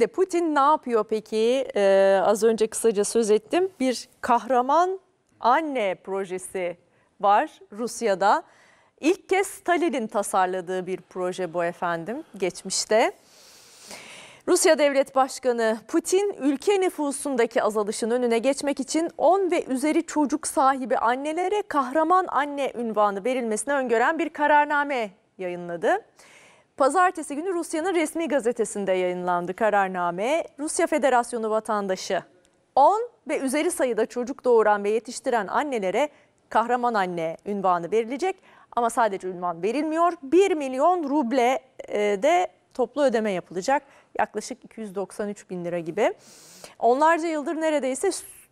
De Putin ne yapıyor peki? Ee, az önce kısaca söz ettim. Bir kahraman anne projesi var Rusya'da. İlk kez Stalin'in tasarladığı bir proje bu efendim geçmişte. Rusya Devlet Başkanı Putin ülke nüfusundaki azalışın önüne geçmek için 10 ve üzeri çocuk sahibi annelere kahraman anne ünvanı verilmesini öngören bir kararname yayınladı. Pazartesi günü Rusya'nın resmi gazetesinde yayınlandı kararname. Rusya Federasyonu vatandaşı 10 ve üzeri sayıda çocuk doğuran ve yetiştiren annelere kahraman anne ünvanı verilecek. Ama sadece ünvan verilmiyor. 1 milyon ruble e, de toplu ödeme yapılacak. Yaklaşık 293 bin lira gibi. Onlarca yıldır neredeyse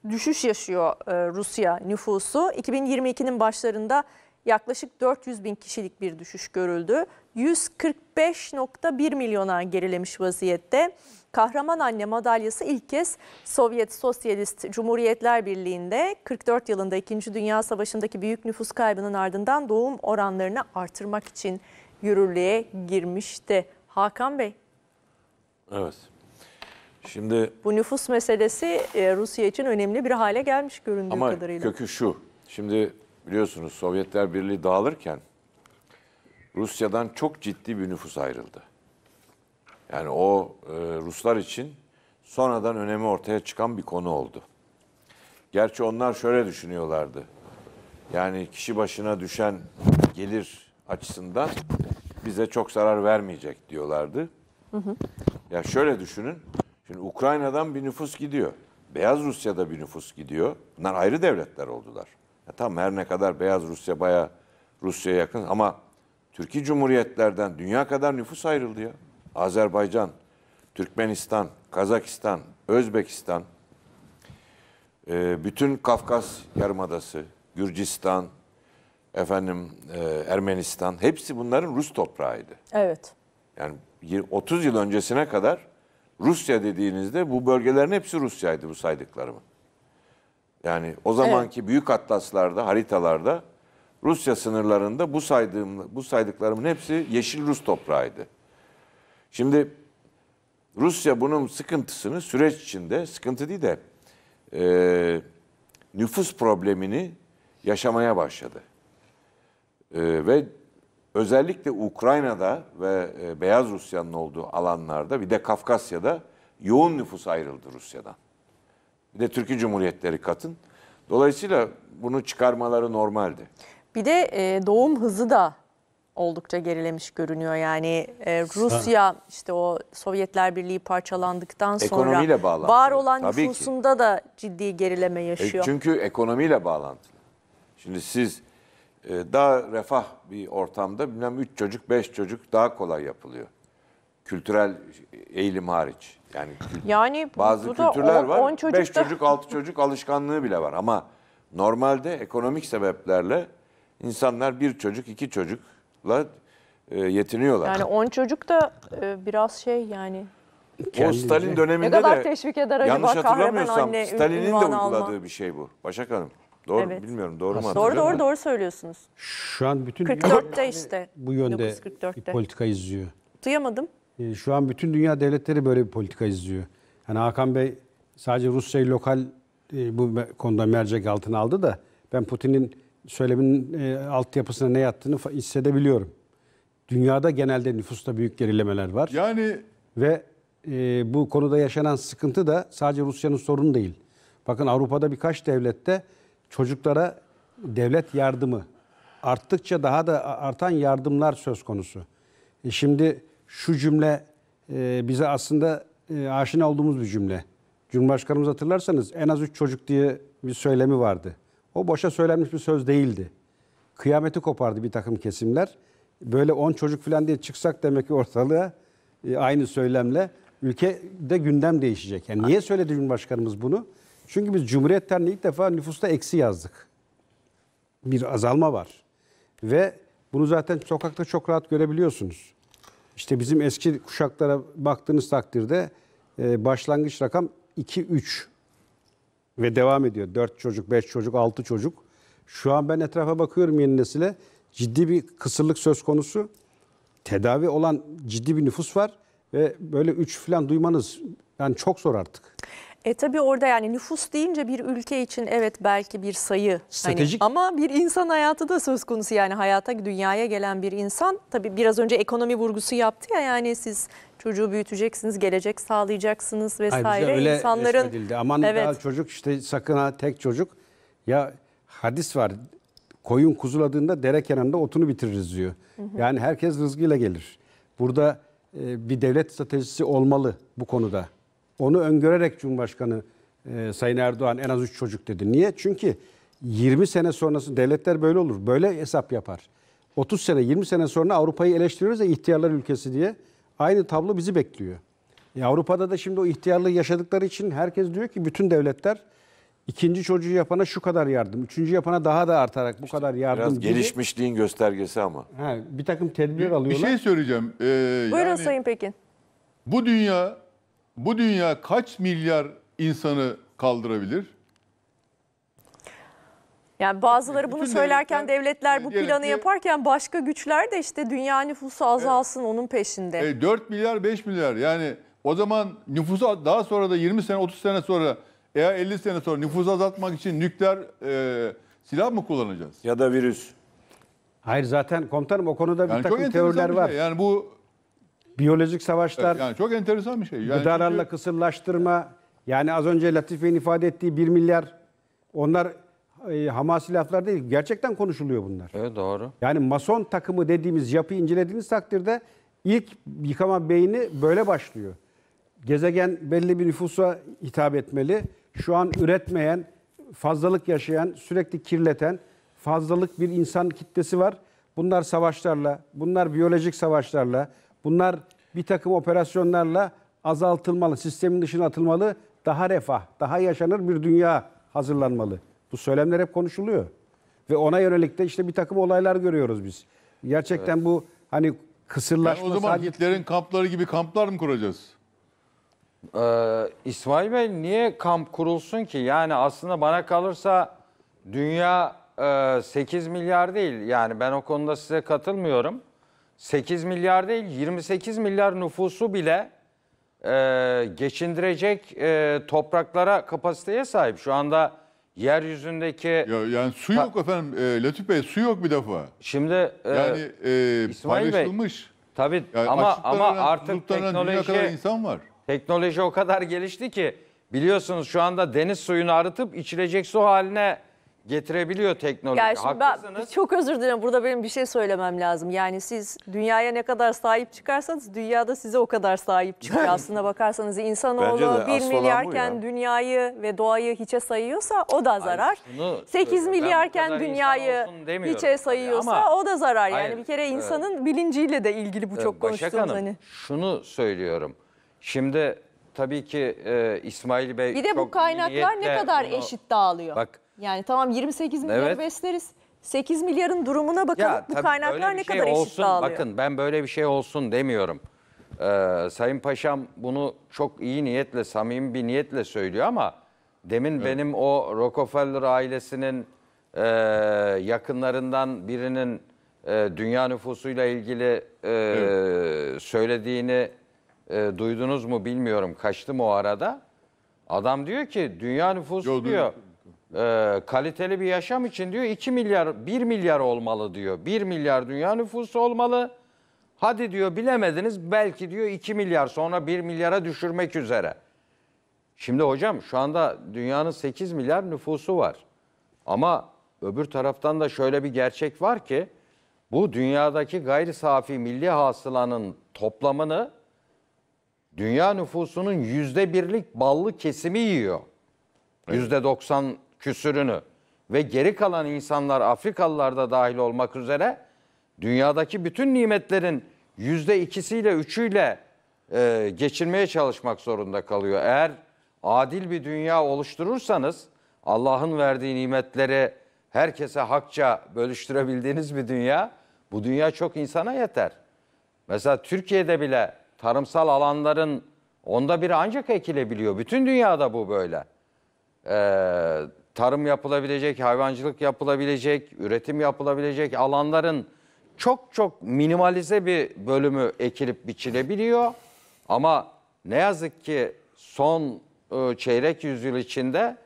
düşüş yaşıyor e, Rusya nüfusu. 2022'nin başlarında yaklaşık 400 bin kişilik bir düşüş görüldü. 145.1 milyona gerilemiş vaziyette. Kahraman Anne madalyası ilk kez Sovyet Sosyalist Cumhuriyetler Birliği'nde 44 yılında 2. Dünya Savaşı'ndaki büyük nüfus kaybının ardından doğum oranlarını artırmak için yürürlüğe girmişti. Hakan Bey. Evet. Şimdi bu nüfus meselesi e, Rusya için önemli bir hale gelmiş göründüğü ama kadarıyla. Ama kökü şu. Şimdi biliyorsunuz Sovyetler Birliği dağılırken Rusya'dan çok ciddi bir nüfus ayrıldı. Yani o e, Ruslar için sonradan önemi ortaya çıkan bir konu oldu. Gerçi onlar şöyle düşünüyorlardı. Yani kişi başına düşen gelir açısından bize çok zarar vermeyecek diyorlardı. Hı hı. Ya şöyle düşünün. Şimdi Ukrayna'dan bir nüfus gidiyor. Beyaz Rusya'da bir nüfus gidiyor. Bunlar ayrı devletler oldular. Ya tam her ne kadar Beyaz Rusya baya Rusya'ya yakın ama Türkiye Cumhuriyetlerden dünya kadar nüfus ayrıldı ya. Azerbaycan, Türkmenistan, Kazakistan, Özbekistan, e, bütün Kafkas Yarımadası, Gürcistan, efendim e, Ermenistan hepsi bunların Rus toprağıydı. Evet. Yani 30 yıl öncesine kadar Rusya dediğinizde bu bölgelerin hepsi Rusya'ydı bu saydıklarımın. Yani o zamanki evet. büyük atlaslarda, haritalarda Rusya sınırlarında bu saydığım bu saydıklarımın hepsi yeşil Rus toprağıydı. Şimdi Rusya bunun sıkıntısını süreç içinde sıkıntı değil de e, nüfus problemini yaşamaya başladı. E, ve özellikle Ukrayna'da ve e, Beyaz Rusya'nın olduğu alanlarda bir de Kafkasya'da yoğun nüfus ayrıldı Rusya'dan. Bir de Türkiye Cumhuriyetleri katın. Dolayısıyla bunu çıkarmaları normaldi. Bir de e, doğum hızı da oldukça gerilemiş görünüyor. Yani e, Rusya işte o Sovyetler Birliği parçalandıktan sonra bağlantılı. var olan Tabii ki. da ciddi gerileme E, yaşıyor. çünkü ekonomiyle bağlantılı. Şimdi siz e, daha refah bir ortamda bilmem 3 çocuk 5 çocuk daha kolay yapılıyor kültürel eğilim hariç. Yani, yani bazı kültürler on, var. 10 çocuk 5 çocuk, 6 çocuk alışkanlığı bile var ama normalde ekonomik sebeplerle insanlar bir çocuk, iki çocukla e, yetiniyorlar. Yani 10 çocuk da e, biraz şey yani o Stalin döneminde ne kadar de teşvik eder acaba hatırlamıyorsam Stalin'in de uyguladığı alma. bir şey bu. Başak Hanım. Doğru evet. bilmiyorum doğru mu Doğru doğru doğru söylüyorsunuz. Şu an bütün 44'te işte. Bu yönde bir politika izliyor. Duyamadım. Ee, şu an bütün dünya devletleri böyle bir politika izliyor. Hani Hakan Bey sadece Rusya'yı lokal e, bu konuda mercek altına aldı da ben Putin'in söylemin e, altyapısına ne yattığını hissedebiliyorum. Dünyada genelde nüfusta büyük gerilemeler var. Yani ve e, bu konuda yaşanan sıkıntı da sadece Rusya'nın sorunu değil. Bakın Avrupa'da birkaç devlette çocuklara devlet yardımı arttıkça daha da artan yardımlar söz konusu. E şimdi şu cümle e, bize aslında e, aşina olduğumuz bir cümle. Cumhurbaşkanımız hatırlarsanız en az üç çocuk diye bir söylemi vardı. O boşa söylenmiş bir söz değildi. Kıyameti kopardı bir takım kesimler. Böyle on çocuk falan diye çıksak demek ki ortalığa e, aynı söylemle ülkede gündem değişecek. Yani niye söyledi Cumhurbaşkanımız bunu? Çünkü biz Cumhuriyet'ten ilk defa nüfusta eksi yazdık. Bir azalma var. Ve bunu zaten sokakta çok rahat görebiliyorsunuz. İşte bizim eski kuşaklara baktığınız takdirde e, başlangıç rakam 2-3 ve devam ediyor. 4 çocuk, 5 çocuk, 6 çocuk. Şu an ben etrafa bakıyorum yeni nesile. Ciddi bir kısırlık söz konusu. Tedavi olan ciddi bir nüfus var ve böyle 3 falan duymanız yani çok zor artık. E tabii orada yani nüfus deyince bir ülke için evet belki bir sayı. Hani, ama bir insan hayatı da söz konusu yani hayata dünyaya gelen bir insan. Tabii biraz önce ekonomi vurgusu yaptı ya yani siz çocuğu büyüteceksiniz, gelecek sağlayacaksınız vesaire. Ayrıca öyle İnsanların, resmedildi. Aman evet. daha çocuk işte sakın ha tek çocuk. Ya hadis var koyun kuzuladığında dere kenarında otunu bitiririz diyor. Hı hı. Yani herkes rızkıyla gelir. Burada e, bir devlet stratejisi olmalı bu konuda. Onu öngörerek Cumhurbaşkanı e, Sayın Erdoğan en az 3 çocuk dedi. Niye? Çünkü 20 sene sonrası devletler böyle olur. Böyle hesap yapar. 30 sene 20 sene sonra Avrupa'yı eleştiriyoruz ya ihtiyarlar ülkesi diye. Aynı tablo bizi bekliyor. E Avrupa'da da şimdi o ihtiyarlığı yaşadıkları için herkes diyor ki bütün devletler ikinci çocuğu yapana şu kadar yardım, üçüncü yapana daha da artarak bu işte kadar yardım Biraz gibi. gelişmişliğin göstergesi ama. Ha, bir takım tedbir bir, alıyorlar. Bir şey söyleyeceğim. Ee, Buyurun yani, Sayın Pekin. Bu dünya bu dünya kaç milyar insanı kaldırabilir? Yani bazıları bunu söylerken devletler, bu planı yaparken başka güçler de işte dünya nüfusu azalsın evet, onun peşinde. E, 4 milyar 5 milyar yani o zaman nüfusu daha sonra da 20 sene 30 sene sonra eğer 50 sene sonra nüfusu azaltmak için nükleer e, silah mı kullanacağız? Ya da virüs. Hayır zaten komutanım o konuda bir yani takım teoriler var. Şey. Yani bu Biyolojik savaşlar, Yani çok enteresan bir şey. Yani gıdalarla çünkü- kısırlaştırma, yani az önce Latife'nin ifade ettiği 1 milyar, onlar e, hamasi laflar değil, gerçekten konuşuluyor bunlar. Evet doğru. Yani mason takımı dediğimiz yapıyı incelediğiniz takdirde ilk yıkama beyni böyle başlıyor. Gezegen belli bir nüfusa hitap etmeli. Şu an üretmeyen, fazlalık yaşayan, sürekli kirleten fazlalık bir insan kitlesi var. Bunlar savaşlarla, bunlar biyolojik savaşlarla, Bunlar bir takım operasyonlarla azaltılmalı, sistemin dışına atılmalı, daha refah, daha yaşanır bir dünya hazırlanmalı. Bu söylemler hep konuşuluyor. Ve ona yönelik de işte bir takım olaylar görüyoruz biz. Gerçekten evet. bu hani kısırlaşma... Yani o zaman sadece... Hitler'in kampları gibi kamplar mı kuracağız? Ee, İsmail Bey niye kamp kurulsun ki? Yani aslında bana kalırsa dünya e, 8 milyar değil. Yani ben o konuda size katılmıyorum. 8 milyar değil 28 milyar nüfusu bile e, geçindirecek e, topraklara kapasiteye sahip. Şu anda yeryüzündeki... Ya, yani su yok efendim e, Latif Bey su yok bir defa. Şimdi e, Yani e, İsmail Bey, paylaşılmış. tabii Yani ama ama artık susuzluktan kadar teknoloji insan var. teknoloji o kadar gelişti ki biliyorsunuz şu anda deniz suyunu arıtıp içilecek su haline getirebiliyor teknoloji. Ya şimdi ben çok özür dilerim. Burada benim bir şey söylemem lazım. Yani siz dünyaya ne kadar sahip çıkarsanız dünyada size o kadar sahip çıkıyor. Aslında bakarsanız insanoğlu Bence de, 1 milyarken dünyayı ve doğayı hiçe sayıyorsa o da zarar. şunu 8 söylüyorum. milyarken dünyayı hiçe tabii sayıyorsa ama- o da zarar. Yani Hayır, bir kere insanın bilinciyle de ilgili bu çok Ee, Başak konuştuğumuz Hanım, hani. şunu söylüyorum. Şimdi tabii ki e, İsmail Bey Bir de bu kaynaklar ne kadar bunu- eşit dağılıyor. Bak yani tamam 28 milyar Evet. besleriz. 8 milyarın durumuna bakalım bu kaynaklar ne bir şey kadar eşit olsun, dağılıyor. Bakın ben böyle bir şey olsun demiyorum. Ee, Sayın Paşam bunu çok iyi niyetle, samimi bir niyetle söylüyor ama demin benim o Rockefeller ailesinin e, yakınlarından birinin e, dünya nüfusuyla ilgili e, söylediğini e, duydunuz mu bilmiyorum. Kaçtım o arada. Adam diyor ki dünya nüfusu Yo, duydum, diyor e, kaliteli bir yaşam için diyor 2 milyar 1 milyar olmalı diyor. 1 milyar dünya nüfusu olmalı. Hadi diyor bilemediniz belki diyor 2 milyar sonra 1 milyara düşürmek üzere. Şimdi hocam şu anda dünyanın 8 milyar nüfusu var. Ama öbür taraftan da şöyle bir gerçek var ki bu dünyadaki gayri safi milli hasılanın toplamını dünya nüfusunun yüzde birlik ballı kesimi yiyor. Yüzde evet. 90 küsürünü ve geri kalan insanlar Afrikalılar da dahil olmak üzere dünyadaki bütün nimetlerin yüzde ikisiyle üçüyle e, geçirmeye çalışmak zorunda kalıyor. Eğer adil bir dünya oluşturursanız Allah'ın verdiği nimetleri herkese hakça bölüştürebildiğiniz bir dünya bu dünya çok insana yeter. Mesela Türkiye'de bile tarımsal alanların onda biri ancak ekilebiliyor. Bütün dünyada bu böyle. Ee, tarım yapılabilecek, hayvancılık yapılabilecek, üretim yapılabilecek alanların çok çok minimalize bir bölümü ekilip biçilebiliyor. Ama ne yazık ki son e, çeyrek yüzyıl içinde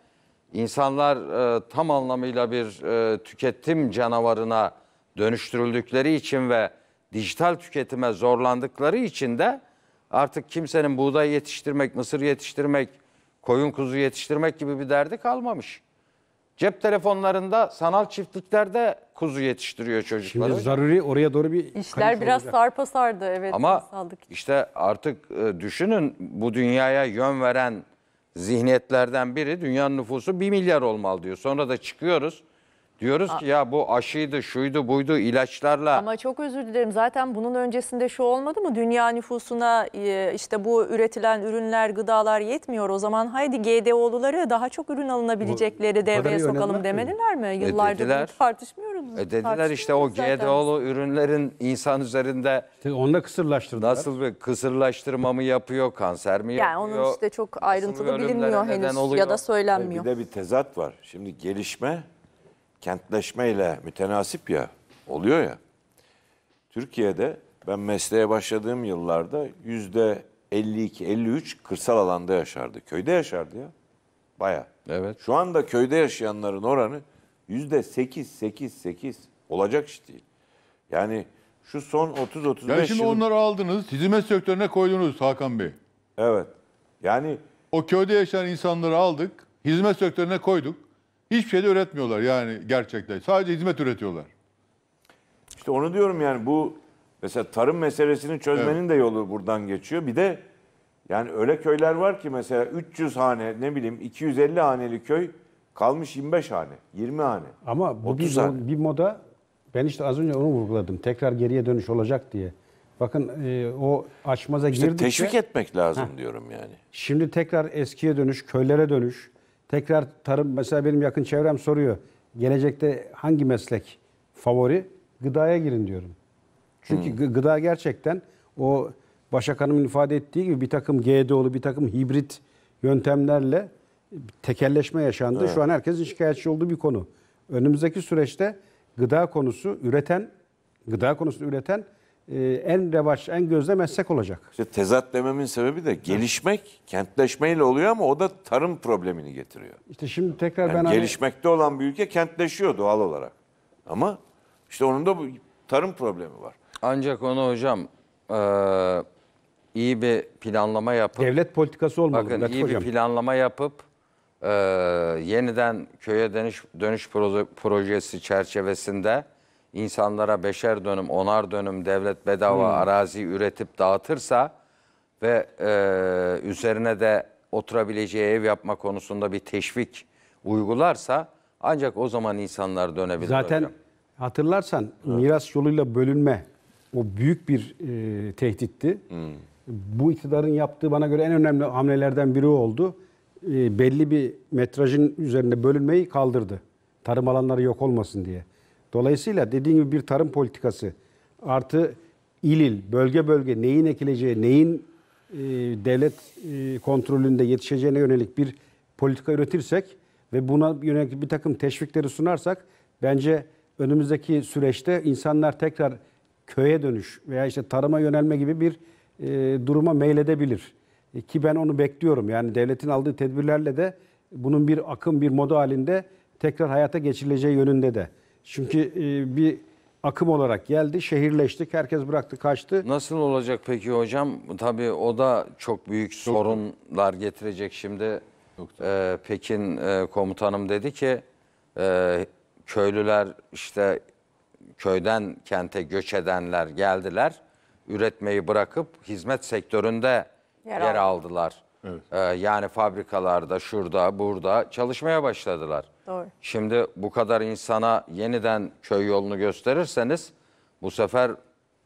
insanlar e, tam anlamıyla bir e, tüketim canavarına dönüştürüldükleri için ve dijital tüketime zorlandıkları için de artık kimsenin buğday yetiştirmek, mısır yetiştirmek, koyun kuzu yetiştirmek gibi bir derdi kalmamış. Cep telefonlarında sanal çiftliklerde kuzu yetiştiriyor çocuklar. Şimdi zaruri oraya doğru bir İşler biraz olacak. sarpa sardı evet. Ama işte artık e, düşünün bu dünyaya yön veren zihniyetlerden biri dünyanın nüfusu 1 milyar olmalı diyor. Sonra da çıkıyoruz Diyoruz ki ya bu aşıydı, şuydu, buydu, ilaçlarla. Ama çok özür dilerim. Zaten bunun öncesinde şu olmadı mı? Dünya nüfusuna e, işte bu üretilen ürünler, gıdalar yetmiyor. O zaman haydi GDO'luları daha çok ürün alınabilecekleri devreye sokalım demediler mi? E, Yıllardır dediler. tartışmıyoruz. E, dediler işte o zaten. GDO'lu ürünlerin insan üzerinde Tabii Onunla kısırlaştırdılar. nasıl bir kısırlaştırma mı yapıyor, kanser mi yapıyor? Yani onun işte çok ayrıntılı bilinmiyor henüz ya da söylenmiyor. Bir de bir tezat var. Şimdi gelişme kentleşmeyle mütenasip ya oluyor ya. Türkiye'de ben mesleğe başladığım yıllarda yüzde 52-53 kırsal alanda yaşardı. Köyde yaşardı ya. Baya. Evet. Şu anda köyde yaşayanların oranı yüzde 8-8-8 olacak iş değil. Yani şu son 30-35 Yani şimdi yıl... onları aldınız, hizmet sektörüne koydunuz Hakan Bey. Evet. Yani... O köyde yaşayan insanları aldık, hizmet sektörüne koyduk. Hiçbir şey de üretmiyorlar yani gerçekten. Sadece hizmet üretiyorlar. İşte onu diyorum yani bu mesela tarım meselesini çözmenin evet. de yolu buradan geçiyor. Bir de yani öyle köyler var ki mesela 300 hane ne bileyim 250 haneli köy kalmış 25 hane, 20 hane. Ama bu bir, hane. bir moda ben işte az önce onu vurguladım. Tekrar geriye dönüş olacak diye. Bakın e, o açmaza işte girdikçe... teşvik etmek lazım heh, diyorum yani. Şimdi tekrar eskiye dönüş, köylere dönüş. Tekrar tarım mesela benim yakın çevrem soruyor. Gelecekte hangi meslek favori? Gıdaya girin diyorum. Çünkü hmm. gıda gerçekten o Başak Hanım'ın ifade ettiği gibi bir takım GDO'lu bir takım hibrit yöntemlerle tekelleşme yaşandı. Evet. Şu an herkesin şikayetçi olduğu bir konu. Önümüzdeki süreçte gıda konusu üreten, gıda konusunu üreten e, en revaç, en gözde meslek olacak. İşte tezat dememin sebebi de gelişmek kentleşmeyle oluyor ama o da tarım problemini getiriyor. İşte şimdi tekrar yani ben... Hani- gelişmekte hani... olan bir ülke kentleşiyor doğal olarak. Ama işte onun da bu tarım problemi var. Ancak onu hocam e, iyi bir planlama yapıp... Devlet politikası olmalı. Bakın Latif iyi hocam. bir planlama yapıp e, yeniden köye dönüş, dönüş projesi çerçevesinde insanlara beşer dönüm, onar dönüm devlet bedava hmm. arazi üretip dağıtırsa ve e, üzerine de oturabileceği ev yapma konusunda bir teşvik uygularsa ancak o zaman insanlar dönebilir. Zaten hocam. hatırlarsan evet. miras yoluyla bölünme o büyük bir e, tehditti. Hmm. Bu iktidarın yaptığı bana göre en önemli hamlelerden biri oldu. E, belli bir metrajın üzerinde bölünmeyi kaldırdı. Tarım alanları yok olmasın diye. Dolayısıyla dediğim gibi bir tarım politikası artı il il, bölge bölge neyin ekileceği, neyin e, devlet e, kontrolünde yetişeceğine yönelik bir politika üretirsek ve buna yönelik bir takım teşvikleri sunarsak bence önümüzdeki süreçte insanlar tekrar köye dönüş veya işte tarıma yönelme gibi bir e, duruma meyledebilir. E, ki ben onu bekliyorum. Yani devletin aldığı tedbirlerle de bunun bir akım, bir moda halinde tekrar hayata geçirileceği yönünde de. Çünkü e, bir akım olarak geldi. Şehirleştik. Herkes bıraktı, kaçtı. Nasıl olacak peki hocam? Tabii o da çok büyük sorunlar getirecek şimdi. Ee, Pekin e, komutanım dedi ki e, köylüler işte köyden kente göç edenler geldiler. Üretmeyi bırakıp hizmet sektöründe yer, yer aldılar. Evet. Ee, yani fabrikalarda, şurada, burada çalışmaya başladılar. Doğru. Şimdi bu kadar insana yeniden köy yolunu gösterirseniz bu sefer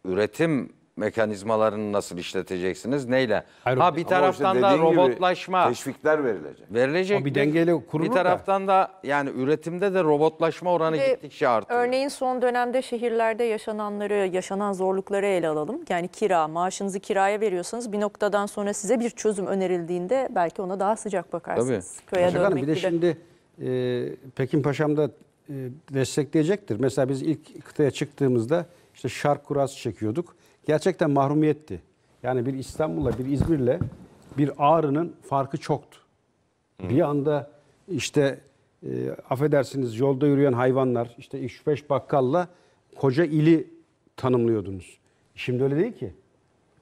üretim mekanizmalarını nasıl işleteceksiniz? Neyle? Hayır, ha bir taraftan da robotlaşma. Teşvikler verilecek. Verilecek. O bir dengeli kurulur Bir taraftan da. da yani üretimde de robotlaşma oranı Ve gittikçe artıyor. Örneğin son dönemde şehirlerde yaşananları, yaşanan zorlukları ele alalım. Yani kira, maaşınızı kiraya veriyorsanız bir noktadan sonra size bir çözüm önerildiğinde belki ona daha sıcak bakarsınız. Tabii. Köye Başak dönmek Hanım, bir de gibi. şimdi e, Pekin Paşam da e, destekleyecektir. Mesela biz ilk kıtaya çıktığımızda işte şark kurası çekiyorduk gerçekten mahrumiyetti. Yani bir İstanbul'la bir İzmir'le bir Ağrı'nın farkı çoktu. Hı. Bir anda işte e, affedersiniz yolda yürüyen hayvanlar, işte 3-5 bakkalla koca ili tanımlıyordunuz. Şimdi öyle değil ki.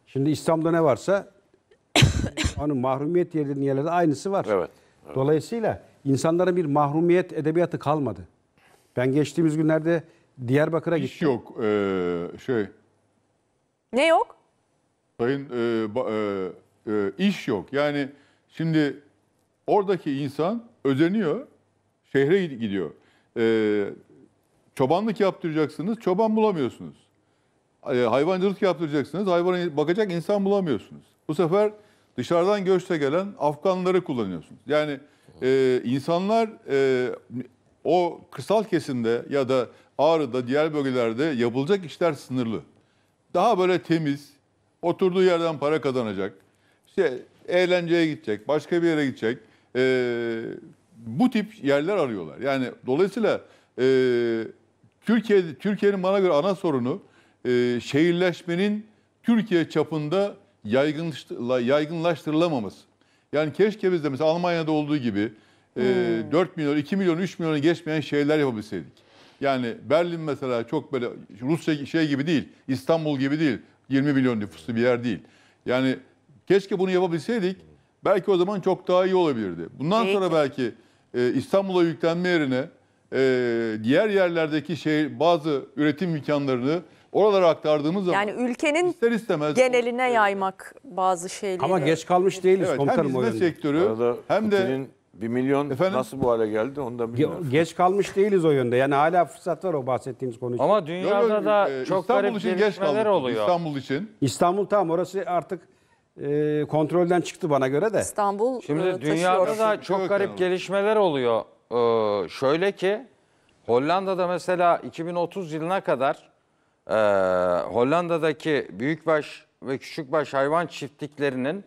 Şimdi İslam'da ne varsa onun mahrumiyet yerlerinin yerlerde aynısı var. Evet, evet. Dolayısıyla insanlara bir mahrumiyet edebiyatı kalmadı. Ben geçtiğimiz günlerde Diyarbakır'a gittim. İş yok. Ee, şey ne yok? Sayın e, ba, e, e, iş yok. Yani şimdi oradaki insan özeniyor, şehre gidiyor. E, çobanlık yaptıracaksınız, çoban bulamıyorsunuz. E, hayvancılık yaptıracaksınız, hayvana bakacak insan bulamıyorsunuz. Bu sefer dışarıdan göçte gelen Afganları kullanıyorsunuz. Yani e, insanlar e, o kırsal kesimde ya da Ağrı'da diğer bölgelerde yapılacak işler sınırlı daha böyle temiz, oturduğu yerden para kazanacak, işte eğlenceye gidecek, başka bir yere gidecek. E, bu tip yerler arıyorlar. Yani dolayısıyla e, Türkiye Türkiye'nin bana göre ana sorunu e, şehirleşmenin Türkiye çapında yaygınlaştırılamaması. Yani keşke biz de mesela Almanya'da olduğu gibi e, hmm. e, 4 milyon, 2 milyon, 3 milyonu geçmeyen şehirler yapabilseydik. Yani Berlin mesela çok böyle Rusya şey gibi değil, İstanbul gibi değil. 20 milyon nüfuslu bir yer değil. Yani keşke bunu yapabilseydik. Belki o zaman çok daha iyi olabilirdi. Bundan sonra belki e, İstanbul'a yüklenme yerine e, diğer yerlerdeki şey bazı üretim imkanlarını oralara aktardığımız zaman yani ülkenin ister istemez geneline yaymak bazı şeyleri. Ama geç kalmış değiliz evet, Hem hizmet sektörü Arada hem de Putin'in 1 milyon Efendim? nasıl bu hale geldi onu da bilmiyorum. Ge- Geç kalmış değiliz o yönde. Yani hala fırsat var o bahsettiğimiz konu için. Ama dünyada yok, da e, çok İstanbul garip için geç gelişmeler oluyor. İstanbul için. İstanbul tam orası artık e, kontrolden çıktı bana göre de. İstanbul e, Şimdi e, dünyada da çok yok garip yani. gelişmeler oluyor. Ee, şöyle ki Hollanda'da mesela 2030 yılına kadar e, Hollanda'daki büyükbaş ve küçükbaş hayvan çiftliklerinin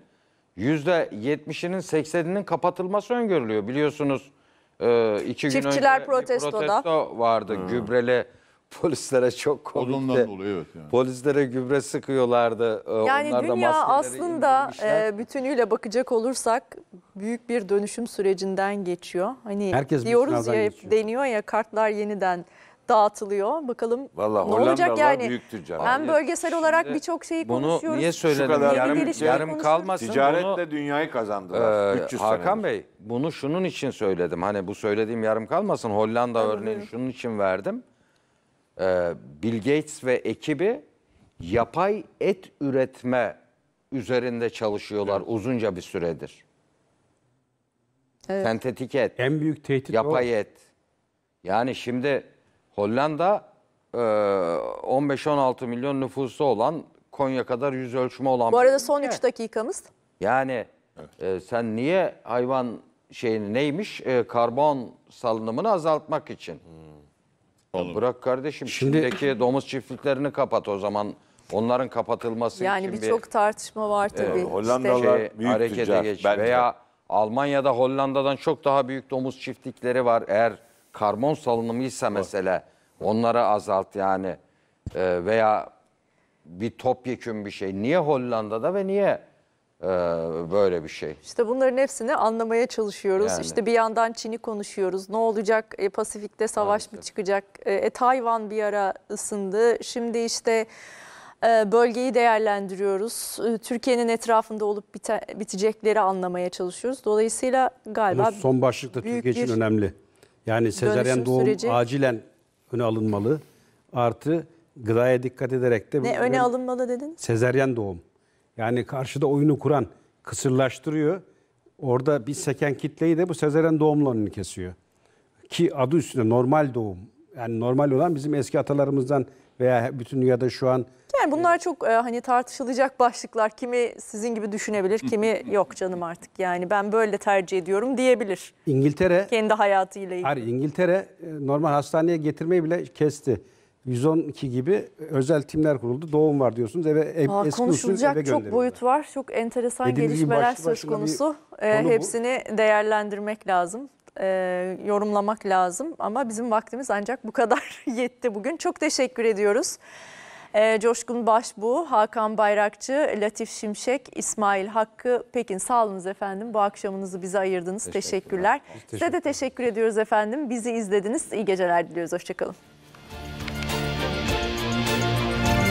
%70'inin 80'inin kapatılması öngörülüyor. Biliyorsunuz e, iki gün Çiftçiler önce protestoda. protesto vardı. Gübreli polislere çok Odundan komikti. dolayı evet yani. Polislere gübre sıkıyorlardı. E, yani onlar dünya maskeleri aslında e, bütünüyle bakacak olursak büyük bir dönüşüm sürecinden geçiyor. Hani Herkes diyoruz ya geçiyor. deniyor ya kartlar yeniden dağıtılıyor. Bakalım Vallahi ne olacak yani. büyüktür canım. Hem bölgesel olarak birçok şeyi konuşuyoruz. Bunu niye söyledim? kadar yarım- yarım, kalmasın. Ticaretle bunu, dünyayı kazandılar. Ee, 300 Hakan senedir. Bey bunu şunun için söyledim. Hani bu söylediğim yarım kalmasın. Hollanda örneğini şunun için verdim. Ee, Bill Gates ve ekibi yapay et üretme üzerinde çalışıyorlar uzunca bir süredir. Sentetik et, En büyük tehdit o. yapay et. Yani şimdi Hollanda 15-16 e, milyon nüfusu olan Konya kadar yüz ölçümü olan... Bu arada son 3 dakikamız. Yani evet. E, sen niye hayvan şeyini neymiş? E, karbon salınımını azaltmak için. Hmm. Bırak kardeşim Şimdi... şimdiki domuz çiftliklerini kapat o zaman. Onların kapatılması yani için bir... Yani birçok tartışma var tabii. E, Hollandalılar işte, büyük harekete tüccar, geç. Veya Almanya'da Hollanda'dan çok daha büyük domuz çiftlikleri var. Eğer karbon salınımı ise mesela onları azalt yani e, veya bir topyekün bir şey. Niye Hollanda'da ve niye e, böyle bir şey? İşte bunların hepsini anlamaya çalışıyoruz. Yani. İşte bir yandan Çin'i konuşuyoruz. Ne olacak? E, Pasifik'te savaş Maalesef. mı çıkacak? E, e, Tayvan bir ara ısındı. Şimdi işte e, bölgeyi değerlendiriyoruz. E, Türkiye'nin etrafında olup bite, bitecekleri anlamaya çalışıyoruz. Dolayısıyla galiba... Bu son başlıkta Türkiye için bir... önemli. Yani sezaryen doğum süreci... acilen öne alınmalı. Artı gıdaya dikkat ederek de... Ne öne alınmalı dedin? Sezeryen doğum. Yani karşıda oyunu kuran kısırlaştırıyor. Orada bir seken kitleyi de bu sezeryen doğumlarını kesiyor. Ki adı üstünde normal doğum. Yani normal olan bizim eski atalarımızdan veya bütün dünyada şu an yani bunlar çok e, hani tartışılacak başlıklar. Kimi sizin gibi düşünebilir, kimi yok canım artık. Yani ben böyle tercih ediyorum diyebilir. İngiltere kendi hayatıyla ilgili. Hayır İngiltere e, normal hastaneye getirmeyi bile kesti. 112 gibi özel timler kuruldu. Doğum var diyorsunuz. Eve, ev, Aa, eski konuşulacak çok boyut var. Çok enteresan Dediğiniz gelişmeler başlı söz konusu. E, hepsini bu. değerlendirmek lazım e, yorumlamak lazım. Ama bizim vaktimiz ancak bu kadar yetti bugün. Çok teşekkür ediyoruz. E, Coşkun Başbuğ, Hakan Bayrakçı, Latif Şimşek, İsmail Hakkı Pekin sağolunuz efendim. Bu akşamınızı bize ayırdınız. Teşekkürler. Teşekkürler. Size de teşekkür ediyoruz efendim. Bizi izlediniz. İyi geceler diliyoruz. Hoşçakalın.